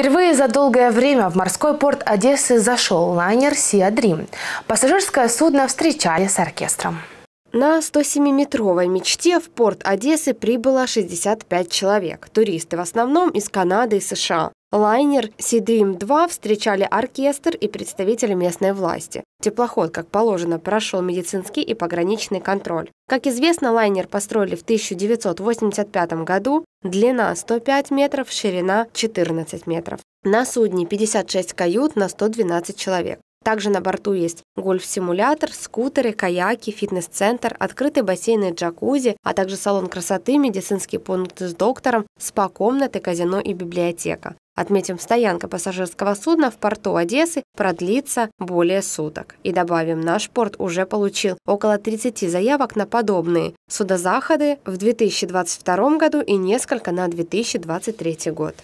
Впервые за долгое время в морской порт Одессы зашел лайнер «Сиа-Дрим». Пассажирское судно встречали с оркестром. На 107-метровой мечте в порт Одессы прибыло 65 человек. Туристы в основном из Канады и США. Лайнер «Сидрим-2» встречали оркестр и представители местной власти. Теплоход, как положено, прошел медицинский и пограничный контроль. Как известно, лайнер построили в 1985 году, длина 105 метров, ширина 14 метров. На судне 56 кают на 112 человек. Также на борту есть гольф-симулятор, скутеры, каяки, фитнес-центр, открытый бассейн и джакузи, а также салон красоты, медицинский пункт с доктором, спа-комнаты, казино и библиотека. Отметим, стоянка пассажирского судна в порту Одессы продлится более суток. И добавим, наш порт уже получил около 30 заявок на подобные судозаходы в 2022 году и несколько на 2023 год.